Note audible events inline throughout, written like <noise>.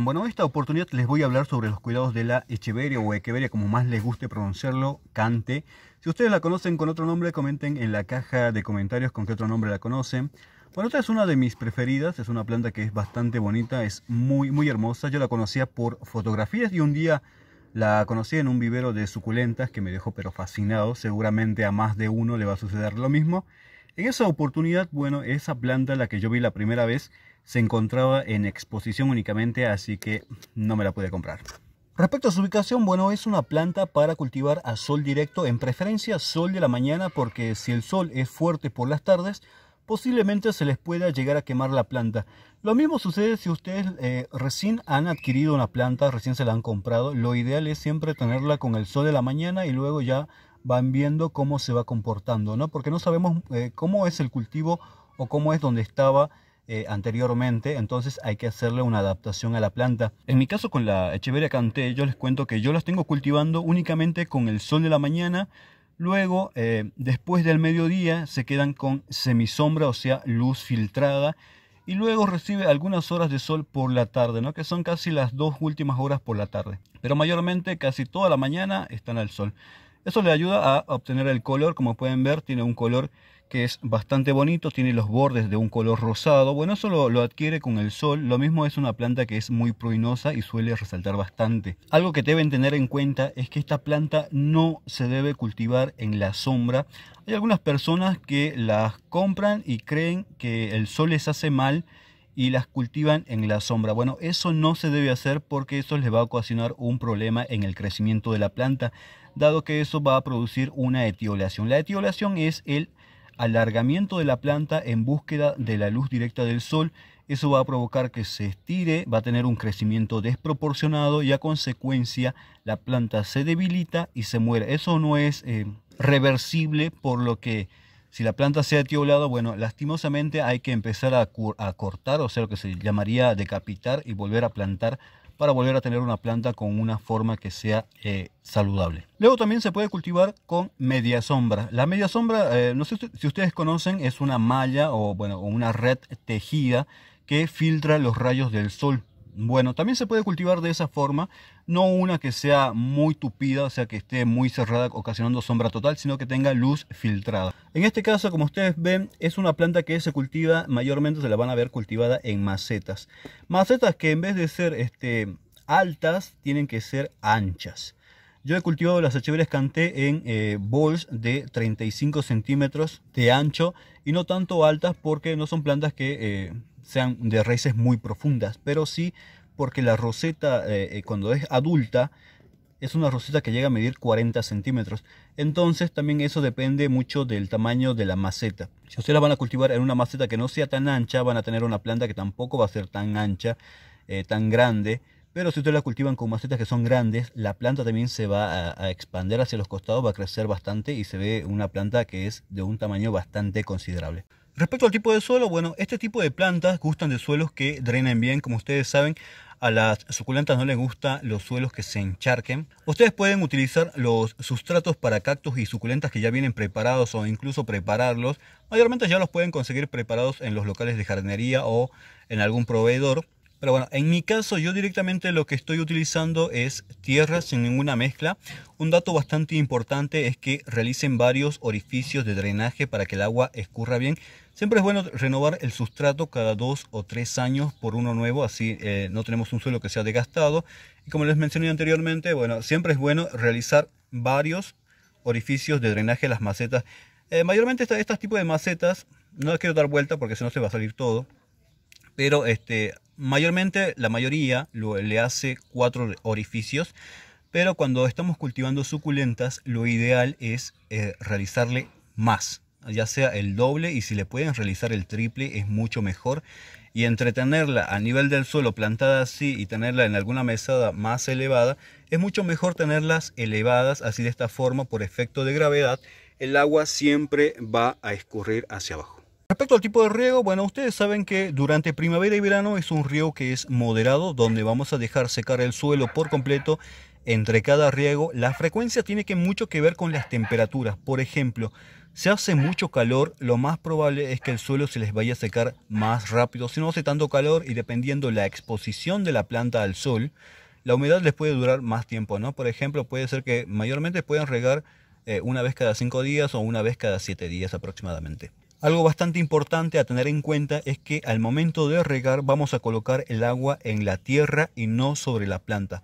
Bueno, en esta oportunidad les voy a hablar sobre los cuidados de la echeveria o echeveria, como más les guste pronunciarlo, cante. Si ustedes la conocen con otro nombre, comenten en la caja de comentarios con qué otro nombre la conocen. Bueno, esta es una de mis preferidas, es una planta que es bastante bonita, es muy, muy hermosa. Yo la conocía por fotografías y un día la conocí en un vivero de suculentas que me dejó pero fascinado. Seguramente a más de uno le va a suceder lo mismo. En esa oportunidad, bueno, esa planta, la que yo vi la primera vez, se encontraba en exposición únicamente, así que no me la pude comprar. Respecto a su ubicación, bueno, es una planta para cultivar a sol directo, en preferencia sol de la mañana, porque si el sol es fuerte por las tardes, posiblemente se les pueda llegar a quemar la planta. Lo mismo sucede si ustedes eh, recién han adquirido una planta, recién se la han comprado. Lo ideal es siempre tenerla con el sol de la mañana y luego ya van viendo cómo se va comportando, ¿no? Porque no sabemos eh, cómo es el cultivo o cómo es donde estaba eh, anteriormente, entonces hay que hacerle una adaptación a la planta. En mi caso con la Echeveria Canté, yo les cuento que yo las tengo cultivando únicamente con el sol de la mañana, Luego, eh, después del mediodía, se quedan con semisombra, o sea, luz filtrada. Y luego recibe algunas horas de sol por la tarde, ¿no? que son casi las dos últimas horas por la tarde. Pero mayormente casi toda la mañana están al sol. Eso le ayuda a obtener el color, como pueden ver, tiene un color que es bastante bonito, tiene los bordes de un color rosado. Bueno, eso lo, adquiere con el sol. Lo mismo es una planta que es muy pruinosa y suele resaltar bastante. Algo que deben tener en cuenta es que esta planta no se debe cultivar en la sombra. Hay algunas personas que las compran y creen que el sol les hace mal y las cultivan en la sombra. Bueno, eso no se debe hacer porque eso les va a ocasionar un problema en el crecimiento de la planta dado que eso va a producir una etiolación. La etiolación es el alargamiento de la planta en búsqueda de la luz directa del sol. Eso va a provocar que se estire, va a tener un crecimiento desproporcionado y a consecuencia la planta se debilita y se muere. Eso no es eh, reversible, por lo que si la planta se ha etiolado, bueno, lastimosamente hay que empezar a cortar, o sea, lo que se llamaría decapitar y volver a plantar para volver a tener una planta con una forma que sea eh, saludable. Luego también se puede cultivar con media sombra. La media sombra, eh, no sé si ustedes conocen, es una malla o bueno, una red tejida que filtra los rayos del sol. Bueno, también se puede cultivar de esa forma, no una que sea muy tupida, o sea que esté muy cerrada ocasionando sombra total, sino que tenga luz filtrada. En este caso, como ustedes ven, es una planta que se cultiva, mayormente se la van a ver cultivada en macetas. Macetas que en vez de ser este, altas, tienen que ser anchas. Yo he cultivado las acheveres canté en eh, bols de 35 centímetros de ancho y no tanto altas porque no son plantas que... Eh, sean de raíces muy profundas, pero sí porque la roseta eh, eh, cuando es adulta es una roseta que llega a medir 40 centímetros. Entonces también eso depende mucho del tamaño de la maceta. Si ustedes la van a cultivar en una maceta que no sea tan ancha, van a tener una planta que tampoco va a ser tan ancha, eh, tan grande. Pero si ustedes la cultivan con macetas que son grandes, la planta también se va a, a, expander hacia los costados, va a crecer bastante y se ve una planta que es de un tamaño bastante considerable. Respecto al tipo de suelo, bueno, este tipo de plantas gustan de suelos que drenen bien, como ustedes saben. A las suculentas no les gustan los suelos que se encharquen. Ustedes pueden utilizar los sustratos para cactus y suculentas que ya vienen preparados o incluso prepararlos. Mayormente ya los pueden conseguir preparados en los locales de jardinería o en algún proveedor. Pero bueno, en mi caso yo directamente lo que estoy utilizando es tierra sin ninguna mezcla. Un dato bastante importante es que realicen varios orificios de drenaje para que el agua escurra bien. Siempre es bueno renovar el sustrato cada dos o tres años por uno nuevo, así eh, no tenemos un suelo que sea degastado. Y como les mencioné anteriormente, bueno, siempre es bueno realizar varios orificios de drenaje en las macetas. Eh, mayormente estos tipos de macetas, no les quiero dar vuelta porque si no se va a salir todo pero este, mayormente la mayoría le hace cuatro orificios. Pero cuando estamos cultivando suculentas, lo ideal es eh, realizarle más, ya sea el doble y si le pueden realizar el triple es mucho mejor. Y entretenerla a nivel del suelo plantada así y tenerla en alguna mesada más elevada, es mucho mejor tenerlas elevadas, así de esta forma, por efecto de gravedad, el agua siempre va a escurrir hacia abajo. Respecto al tipo de riego, bueno, ustedes saben que durante primavera y verano es un riego que es moderado, donde vamos a dejar secar el suelo por completo entre cada riego. La frecuencia tiene que mucho que ver con las temperaturas. Por ejemplo, si hace mucho calor, lo más probable es que el suelo se les vaya a secar más rápido. Si no hace tanto calor y dependiendo la exposición de la planta al sol, la humedad les puede durar más tiempo, ¿no? Por ejemplo, puede ser que mayormente puedan regar eh, una vez cada cinco días o una vez cada siete días aproximadamente. Algo bastante importante a tener en cuenta es que al momento de regar vamos a colocar el agua en la tierra y no sobre la planta.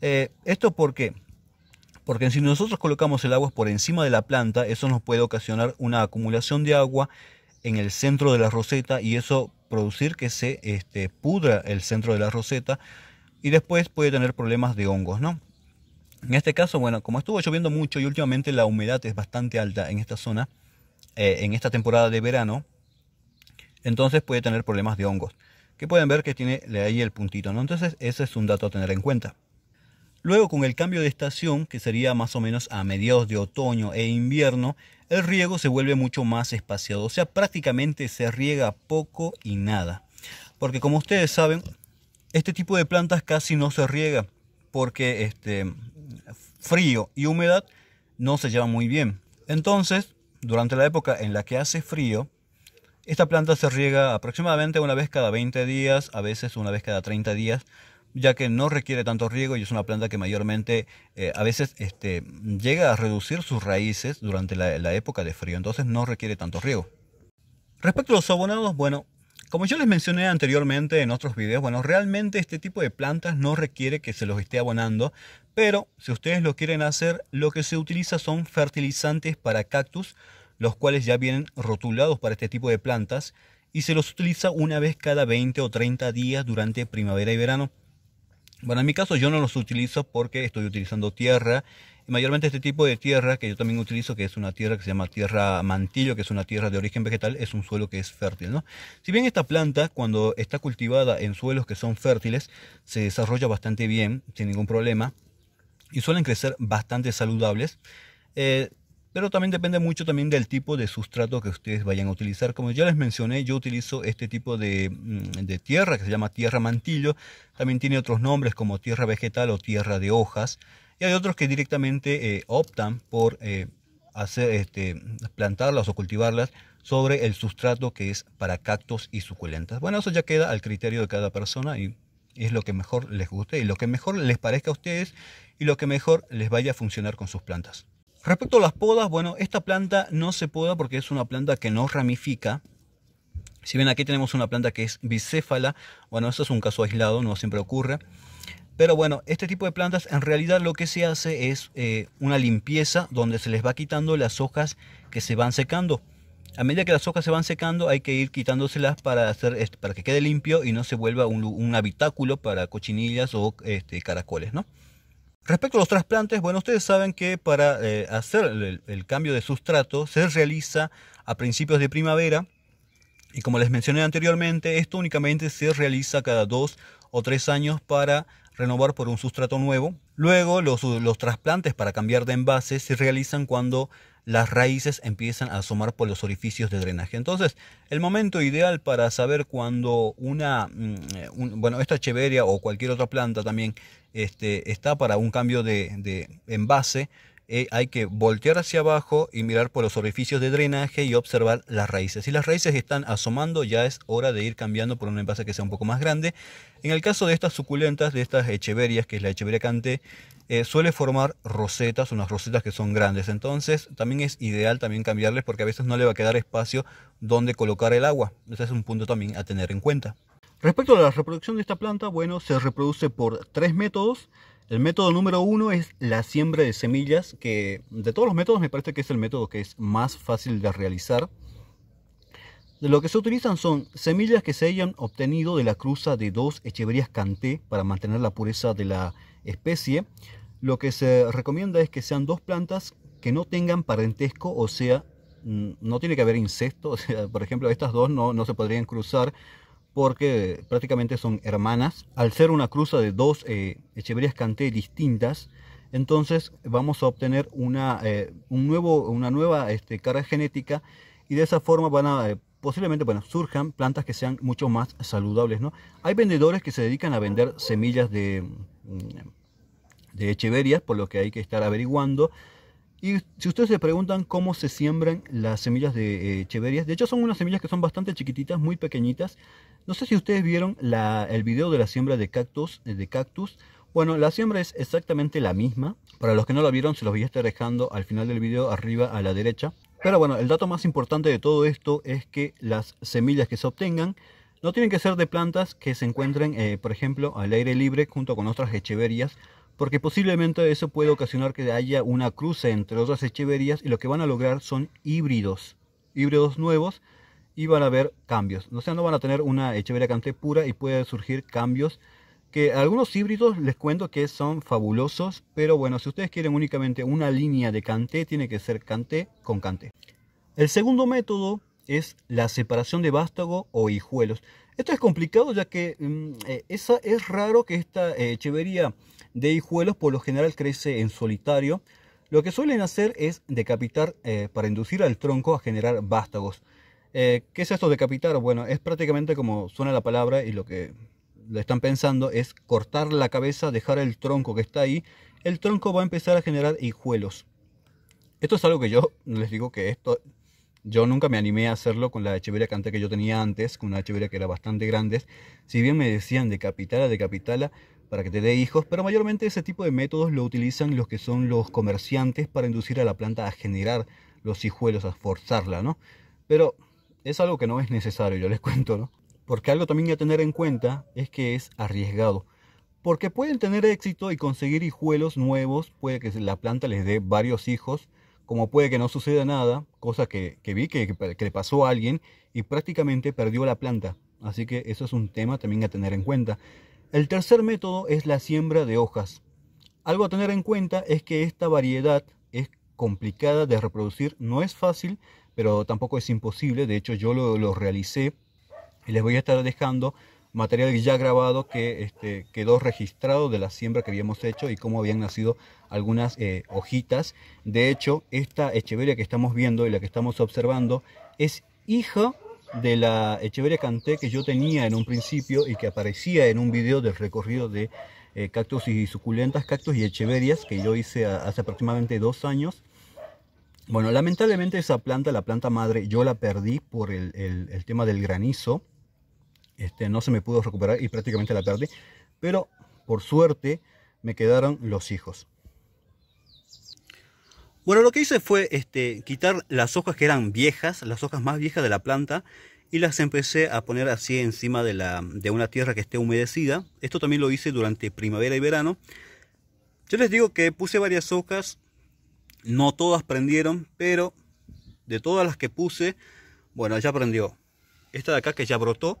Eh, ¿Esto por qué? Porque si nosotros colocamos el agua por encima de la planta, eso nos puede ocasionar una acumulación de agua en el centro de la roseta y eso producir que se este, pudra el centro de la roseta y después puede tener problemas de hongos, ¿no? En este caso, bueno, como estuvo lloviendo mucho y últimamente la humedad es bastante alta en esta zona, eh, en esta temporada de verano, entonces puede tener problemas de hongos. Que pueden ver que tiene ahí el puntito, Entonces ese es un dato a tener en cuenta. Luego con el cambio de estación, que sería más o menos a mediados de otoño e invierno, el riego se vuelve mucho más espaciado, o sea, prácticamente se riega poco y nada. Porque como ustedes saben, este tipo de plantas casi no se riega porque este frío y humedad no se llevan muy bien. Entonces, durante la época en la que hace frío, esta planta se riega aproximadamente una vez cada 20 días, a veces una vez cada 30 días, ya que no requiere tanto riego y es una planta que mayormente eh, a veces este, llega a reducir sus raíces durante la, la época de frío, entonces no requiere tanto riego. Respecto a los abonados, bueno, como yo les mencioné anteriormente en otros videos, bueno, realmente este tipo de plantas no requiere que se los esté abonando, pero si ustedes lo quieren hacer, lo que se utiliza son fertilizantes para cactus, los cuales ya vienen rotulados para este tipo de plantas, y se los utiliza una vez cada 20 o 30 días durante primavera y verano. Bueno, en mi caso yo no los utilizo porque estoy utilizando tierra mayormente este tipo de tierra que yo también utilizo, que es una tierra que se llama tierra mantillo, que es una tierra de origen vegetal, es un suelo que es fértil. ¿no? Si bien esta planta, cuando está cultivada en suelos que son fértiles, se desarrolla bastante bien, sin ningún problema, y suelen crecer bastante saludables. Eh, pero también depende mucho también del tipo de sustrato que ustedes vayan a utilizar. Como ya les mencioné, yo utilizo este tipo de, mm, de, tierra que se llama tierra mantillo. También tiene otros nombres como tierra vegetal o tierra de hojas. Y hay otros que directamente eh, optan por eh, hacer, este, plantarlas o cultivarlas sobre el sustrato que es para cactos y suculentas. Bueno, eso ya queda al criterio de cada persona y es lo que mejor les guste y lo que mejor les parezca a ustedes y lo que mejor les vaya a funcionar con sus plantas. Respecto a las podas, bueno, esta planta no se poda porque es una planta que no ramifica. Si ven aquí tenemos una planta que es bicéfala, bueno, eso es un caso aislado, no siempre ocurre. Pero bueno, este tipo de plantas en realidad lo que se hace es eh, una limpieza donde se les va quitando las hojas que se van secando. A medida que las hojas se van secando hay que ir quitándoselas para, hacer, para que quede limpio y no se vuelva un, habitáculo para cochinillas o este, caracoles. ¿no? Respecto a los trasplantes, bueno, ustedes saben que para eh, hacer el cambio de sustrato se realiza a principios de primavera. Y como les mencioné anteriormente, esto únicamente se realiza cada dos o tres años para renovar por un sustrato nuevo. Luego, los, trasplantes para cambiar de envase se realizan cuando las raíces empiezan a asomar por los orificios de drenaje. Entonces, el momento ideal para saber cuando una, mm, bueno, esta cheveria o cualquier otra planta también este, está para un cambio de envase eh, hay que voltear hacia abajo y mirar por los orificios de drenaje y observar las raíces. Si las raíces están asomando, ya es hora de ir cambiando por un envase que sea un poco más grande. En el caso de estas suculentas, de estas echeverias, que es la echeveria cante, eh, suele formar rosetas, unas rosetas que son grandes. Entonces también es ideal también cambiarles porque a veces no le va a quedar espacio donde colocar el agua. Ese es un punto también a tener en cuenta. Respecto a la reproducción de esta planta, bueno, se reproduce por tres métodos. El método número uno es la siembra de semillas, que de todos los métodos me parece que es el método que es más fácil de realizar. Lo que se utilizan son semillas que se hayan obtenido de la cruza de dos echeverías canté para mantener la pureza de la especie. Lo que se recomienda es que sean dos plantas que no tengan parentesco, o sea, mm, no tiene que haber incesto. <laughs> por ejemplo, estas dos no, no se podrían cruzar porque prácticamente son hermanas. Al ser una cruza de dos Echeverias Echeverías Canté distintas, entonces vamos a obtener una, eh, un nuevo, una nueva este, carga genética y de esa forma van a, eh, posiblemente bueno, surjan plantas que sean mucho más saludables. ¿no? Hay vendedores que se dedican a vender semillas de, mm, Echeverias, por lo que hay que estar averiguando. Y si ustedes se preguntan cómo se siembran las semillas de eh, Echeverias, de hecho son unas semillas que son bastante chiquititas, muy pequeñitas, no sé si ustedes vieron el video de la siembra de cactus, eh, de Bueno, la siembra es exactamente la misma. Para los que no la vieron, se los voy a estar dejando al final del video arriba a la derecha. Pero bueno, el dato más importante de todo esto es que las semillas que se obtengan no tienen que ser de plantas que se encuentren, eh, por ejemplo, al aire libre junto con otras echeverías, porque posiblemente eso puede ocasionar que haya una cruce entre otras echeverías y lo que van a lograr son híbridos, híbridos nuevos y van a haber cambios. O sea, no van a tener una Echeveria Canté pura y pueden surgir cambios que algunos híbridos les cuento que son fabulosos, pero bueno, si ustedes quieren únicamente una línea de Canté, tiene que ser Canté con Canté. El segundo método es la separación de vástago o hijuelos. Esto es complicado ya que mm, eh, esa, es raro que esta eh, echevería de hijuelos por lo general crece en solitario. Lo que suelen hacer es decapitar eh, para inducir al tronco a generar vástagos. Eh, ¿Qué es esto decapitar? Bueno, es prácticamente como suena la palabra y lo que lo están pensando es cortar la cabeza, dejar el tronco que está ahí. El tronco va a empezar a generar hijuelos. Esto es algo que yo les digo que esto yo nunca me animé a hacerlo con la echeveria que que yo tenía antes, con una echeveria que era bastante grande. Si bien me decían decapitala, decapitala para que te dé hijos, pero mayormente ese tipo de métodos lo utilizan los que son los comerciantes para inducir a la planta a generar los hijuelos, a forzarla, ¿no? Pero es algo que no es necesario, yo les <laughs> cuento, ¿no? Porque algo también a tener en cuenta es que es arriesgado. Porque pueden tener éxito y conseguir hijuelos nuevos, puede que la planta les dé varios hijos, como puede que no suceda nada, cosa que, vi que, que le pasó a alguien y prácticamente perdió la planta. Así que eso es un tema también a tener en cuenta. El tercer método es la siembra de hojas. Algo a tener en cuenta es que esta variedad es complicada de reproducir, no es fácil pero tampoco es imposible, de hecho yo lo, lo realicé y les voy a estar dejando material ya grabado que este, quedó registrado de la siembra que habíamos hecho y cómo habían nacido algunas eh, hojitas. De hecho, esta echeveria que estamos viendo y la que estamos observando es hija de la echeveria canté que yo tenía en un principio y que aparecía en un video del recorrido de eh, cactus y suculentas, cactus y echeverias que yo hice hace aproximadamente dos años. Bueno, lamentablemente esa planta, la planta madre, yo la perdí por el, tema del granizo. Este, no se me pudo recuperar y prácticamente la perdí. Pero por suerte me quedaron los hijos. Bueno, lo que hice fue este, quitar las hojas que eran viejas, las hojas más viejas de la planta, y las empecé a poner así encima de, la, de una tierra que esté humedecida. Esto también lo hice durante primavera y verano. Yo les digo que puse varias hojas no todas prendieron, pero de todas las que puse, bueno, ya prendió. Esta de acá que ya brotó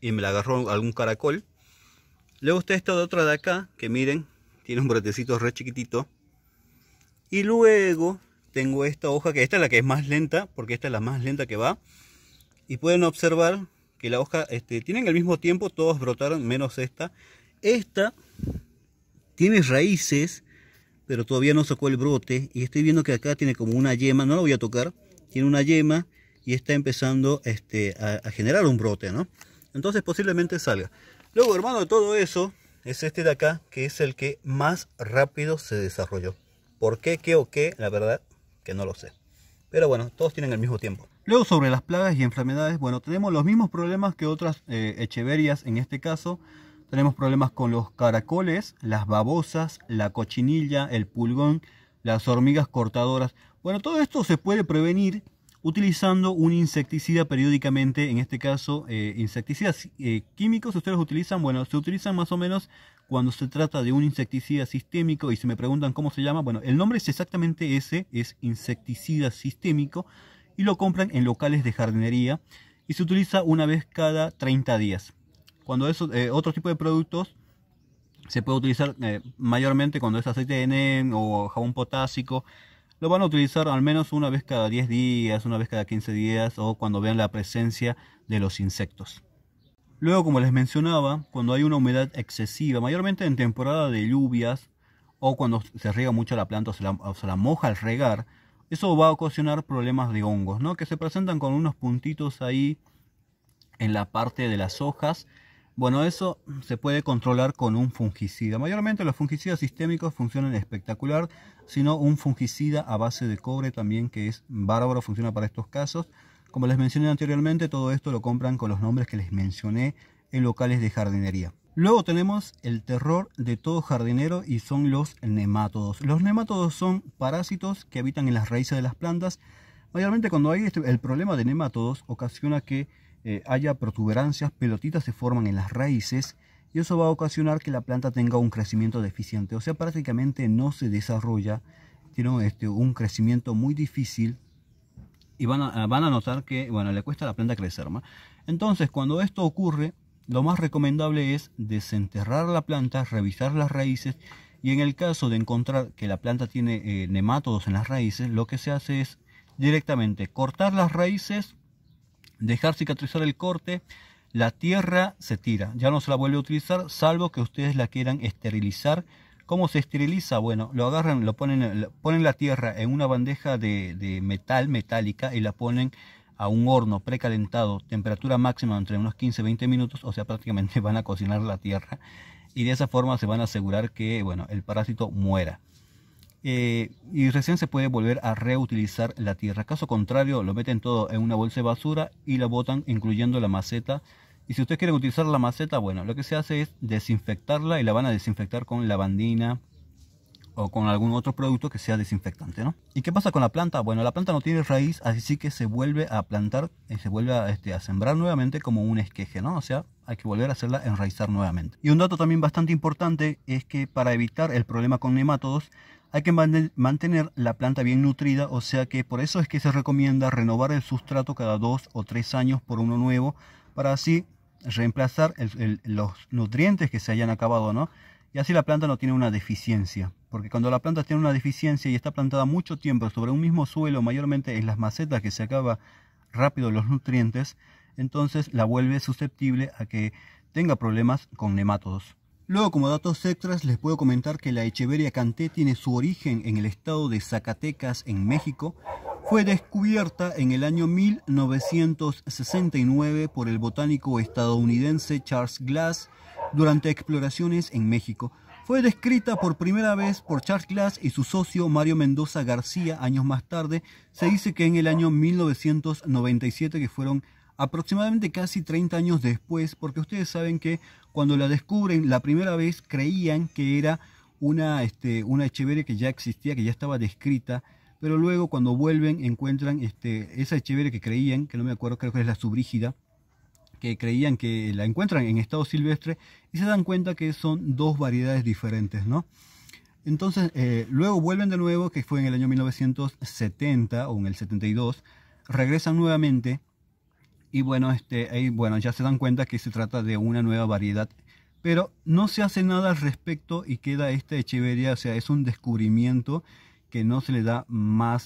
y me la agarró algún caracol. Luego está esta de otra de acá, que miren, tiene un brotecito re chiquitito. Y luego tengo esta hoja, que esta es la que es más lenta, porque esta es la más lenta que va. Y pueden observar que la hoja, este, tienen el mismo tiempo, todas brotaron, menos esta. Esta tiene raíces pero todavía no sacó el brote y estoy viendo que acá tiene como una yema, no lo voy a tocar, tiene una yema y está empezando este, a, generar un brote, ¿no? Entonces posiblemente salga. Luego, hermano, de todo eso es este de acá, que es el que más rápido se desarrolló. ¿Por qué, qué o qué? La verdad que no lo sé. Pero bueno, todos tienen el mismo tiempo. Luego sobre las plagas y enfermedades, bueno, tenemos los mismos problemas que otras eh, echeverias en este caso. Tenemos problemas con los caracoles, las babosas, la cochinilla, el pulgón, las hormigas cortadoras. Bueno, todo esto se puede prevenir utilizando un insecticida periódicamente, en este caso eh, insecticidas eh, químicos, ustedes los utilizan, bueno, se utilizan más o menos cuando se trata de un insecticida sistémico y se me preguntan cómo se llama, bueno, el nombre es exactamente ese, es insecticida sistémico y lo compran en locales de jardinería y se utiliza una vez cada 30 días. Cuando es eh, otro tipo de productos, se puede utilizar eh, mayormente cuando es aceite de o jabón potásico. Lo van a utilizar al menos una vez cada 10 días, una vez cada 15 días o cuando vean la presencia de los insectos. Luego, como les mencionaba, cuando hay una humedad excesiva, mayormente en temporada de lluvias o cuando se riega mucho la planta o se la, se la moja al regar, eso va a ocasionar problemas de hongos, ¿no? que se presentan con unos puntitos ahí en la parte de las hojas bueno, eso se puede controlar con un fungicida. Mayormente los fungicidas sistémicos funcionan espectacular, sino un fungicida a base de cobre también que es bárbaro, funciona para estos casos. Como les mencioné anteriormente, todo esto lo compran con los nombres que les mencioné en locales de jardinería. Luego tenemos el terror de todo jardinero y son los nemátodos. Los nemátodos son parásitos que habitan en las raíces de las plantas. Mayormente cuando hay este, el problema de nemátodos ocasiona que eh, haya protuberancias, pelotitas se forman en las raíces y eso va a ocasionar que la planta tenga un crecimiento deficiente, o sea, prácticamente no se desarrolla, tiene este, un crecimiento muy difícil y ah, van a, notar que, bueno, le cuesta a la planta crecer más. Entonces, cuando esto ocurre, lo más recomendable es desenterrar la planta, revisar las raíces y en el caso de encontrar que la planta tiene eh, nematodos en las raíces, lo que se hace es directamente cortar las raíces Dejar cicatrizar el corte, la tierra se tira, ya no se la vuelve a utilizar, salvo que ustedes la quieran esterilizar. ¿Cómo se esteriliza? Bueno, lo agarran, lo ponen, ponen la tierra en una bandeja de, metal, metálica, y la ponen a un horno precalentado, temperatura máxima entre unos 15-20 minutos, o sea, <laughs> prácticamente van a cocinar la tierra y de esa forma se van a asegurar que, bueno, el parásito muera. Eh, y recién se puede volver a reutilizar la tierra. Caso contrario, lo meten todo en una bolsa de basura y la botan incluyendo la maceta. Y si ustedes quieren utilizar la maceta, bueno, lo que se hace es desinfectarla y la van a desinfectar con lavandina o con algún otro producto que sea desinfectante, ¿no? ¿Y qué pasa con la planta? Bueno, la planta no tiene raíz, así que se vuelve a plantar y se vuelve a, este, a sembrar nuevamente como un esqueje, ¿no? O sea, hay que volver a hacerla enraizar nuevamente. Y un dato también bastante importante es que para evitar el problema con nematodos, hay que mantener la planta bien nutrida, o sea que por eso es que se recomienda renovar el sustrato cada dos o tres años por uno nuevo, para así reemplazar los nutrientes que se hayan acabado, ¿no? Y así la planta no tiene una deficiencia, porque cuando la planta tiene una deficiencia y está plantada mucho tiempo sobre un mismo suelo, mayormente en las macetas que se acaba rápido los nutrientes, entonces la vuelve susceptible a que tenga problemas con nematodos. Luego, como datos extras, les puedo comentar que la Echeveria Canté tiene su origen en el estado de Zacatecas, en México. Fue descubierta en el año 1969 por el botánico estadounidense Charles Glass durante exploraciones en México. Fue descrita por primera vez por Charles Glass y su socio Mario Mendoza García años más tarde. Se dice que en el año 1997 que fueron aproximadamente casi 30 años después, porque ustedes saben que cuando la descubren la primera vez creían que era una, este, una que ya existía, que ya estaba descrita, pero luego cuando vuelven encuentran este, esa hecheveria que creían, que no me acuerdo, creo que es la subrígida, que creían que la encuentran en estado silvestre y se dan cuenta que son dos variedades diferentes, ¿no? Entonces, eh, luego vuelven de nuevo, que fue en el año 1970 o en el 72, regresan nuevamente y bueno, este, ahí, bueno, ya se dan cuenta que se trata de una nueva variedad. Pero no se hace nada al respecto y queda esta Echeveria, o sea, es un descubrimiento que no se le da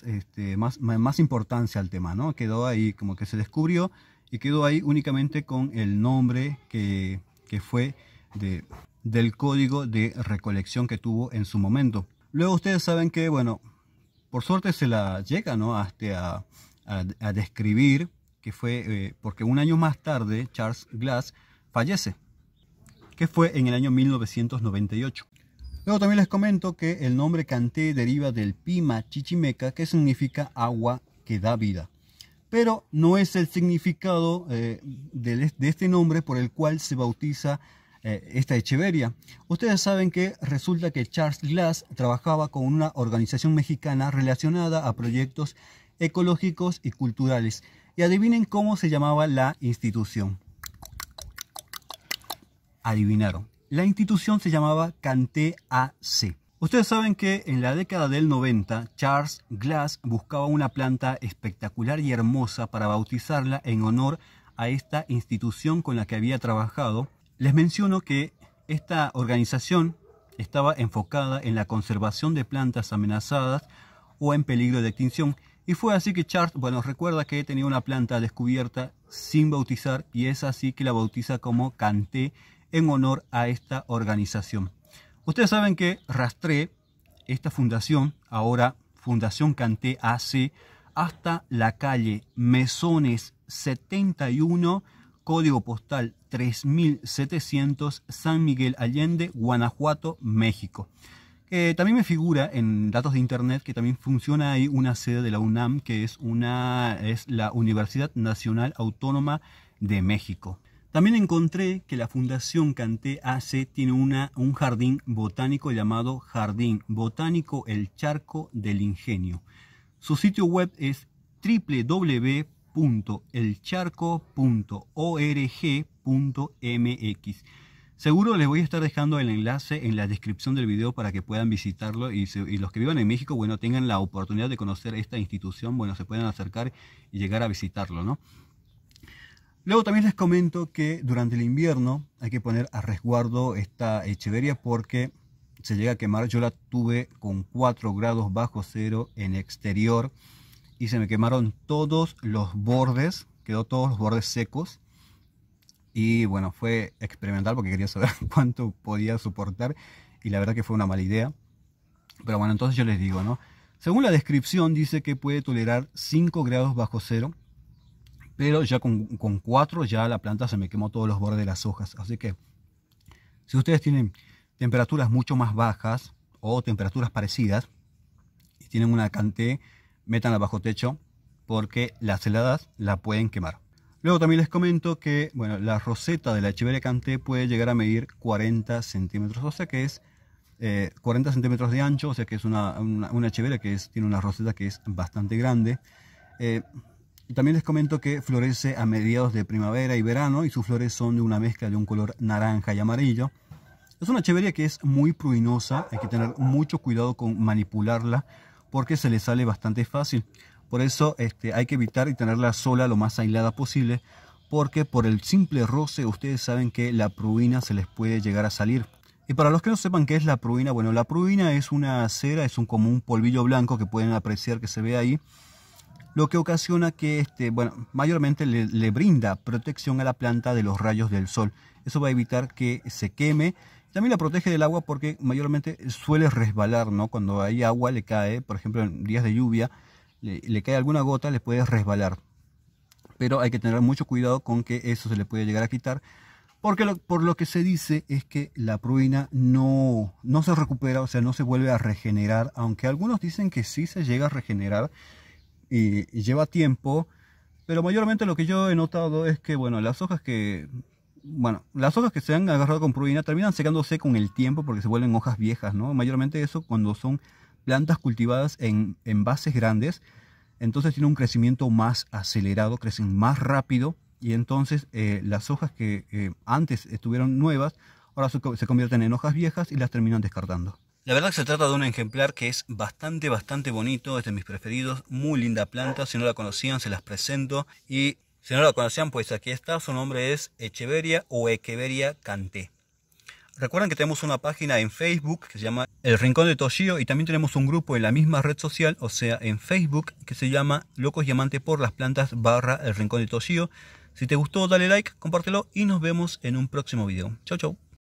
este, más, más, importancia al tema, ¿no? Quedó ahí como que se descubrió y quedó ahí únicamente con el nombre que, fue de, del código de recolección que tuvo en su momento. Luego ustedes saben que, bueno, por suerte se la llega, ¿no? Hasta a, a describir que fue eh, porque un año más tarde Charles Glass fallece, que fue en el año 1998. Luego también les comento que el nombre Canté deriva del Pima Chichimeca, que significa agua que da vida. Pero no es el significado eh, de, este nombre por el cual se bautiza eh, esta Echeveria. Ustedes saben que resulta que Charles Glass trabajaba con una organización mexicana relacionada a proyectos ecológicos y culturales. Y adivinen cómo se llamaba la institución. Adivinaron. La institución se llamaba A.C. Ustedes saben que en la década del 90 Charles Glass buscaba una planta espectacular y hermosa para bautizarla en honor a esta institución con la que había trabajado. Les menciono que esta organización estaba enfocada en la conservación de plantas amenazadas o en peligro de extinción y fue así que Charles, bueno, recuerda que he tenido una planta descubierta sin bautizar y es así que la bautiza como Canté en honor a esta organización. Ustedes saben que Rastré, esta fundación, ahora Fundación Canté AC, hasta la calle Mesones 71, código postal 3700, San Miguel Allende, Guanajuato, México. Eh, también me figura en datos de internet que también funciona ahí una sede de la UNAM, que es, es la Universidad Nacional Autónoma de México. También encontré que la Fundación Canté AC tiene un jardín botánico llamado Jardín Botánico El Charco del Ingenio. Su sitio web es www.elcharco.org.mx. Seguro les voy a estar dejando el enlace en la descripción del video para que puedan visitarlo y, los que vivan en México, bueno, tengan la oportunidad de conocer esta institución, bueno, se pueden acercar y llegar a visitarlo, ¿no? Luego también les comento que durante el invierno hay que poner a resguardo esta echeveria porque se llega a quemar. Yo la tuve con 4 grados bajo cero en exterior y se me quemaron todos los bordes, quedó todos los bordes secos y bueno, fue experimental porque quería saber <laughs> cuánto podía soportar y la verdad que fue una mala idea. Pero bueno, entonces yo les digo, ¿no? Según la descripción dice que puede tolerar 5 grados bajo cero, pero ya con, con 4 ya la planta se me quemó todos los bordes de las hojas. Así que si ustedes tienen temperaturas mucho más bajas o temperaturas parecidas y tienen una canté, métanla bajo techo porque las heladas la pueden quemar. Luego también les comento que bueno, la roseta de la Echeveria Canté puede llegar a medir 40 centímetros, o sea que es 40 eh, centímetros de ancho, o sea que es una, una, que es, tiene una roseta que es bastante grande. Eh, también les comento que florece a mediados de primavera y verano y sus flores son de una mezcla de un color naranja y amarillo. Es una Echeveria que es muy pruinosa, hay que tener mucho cuidado con manipularla porque se le sale bastante fácil. Por eso este, hay que evitar y tenerla sola lo más aislada posible, porque por el simple roce ustedes saben que la pruina se les puede llegar a salir. Y para los que no sepan qué es la pruina, bueno, la pruina es una cera, es un común polvillo blanco que pueden apreciar que se ve ahí, lo que ocasiona que, este, bueno, mayormente le, le brinda protección a la planta de los rayos del sol. Eso va a evitar que se queme. También la protege del agua porque mayormente suele resbalar, ¿no? Cuando hay agua le cae, por ejemplo, en días de lluvia, le, cae alguna gota, le puede resbalar. Pero hay que tener mucho cuidado con que eso se le puede llegar a quitar. Porque por lo que se dice es que la pruina no, no se recupera, o sea, no se vuelve a regenerar. Aunque algunos dicen que sí se llega a regenerar y, lleva tiempo. Pero mayormente lo que yo he notado es que, bueno, las hojas que bueno, las hojas que se han agarrado con pruina terminan secándose con el tiempo porque se vuelven hojas viejas, ¿no? Mayormente eso cuando son plantas cultivadas en envases grandes, entonces tiene un crecimiento más acelerado, crecen más rápido y entonces eh, las hojas que eh, antes estuvieron nuevas, ahora se convierten en hojas viejas y las terminan descartando. La verdad que se trata de un ejemplar que es bastante, bastante bonito, es de mis preferidos, muy linda planta, si no la conocían se las presento y si no la conocían pues aquí está, su nombre es Echeveria o Echeveria canté. Recuerden que tenemos una página en Facebook que se llama El Rincón de Toshio y también tenemos un grupo en la misma red social, o sea, en Facebook, que se llama Locos Diamante por las Plantas barra El Rincón de Toshio. Si te gustó, dale like, compártelo y nos vemos en un próximo video. Chau, chau.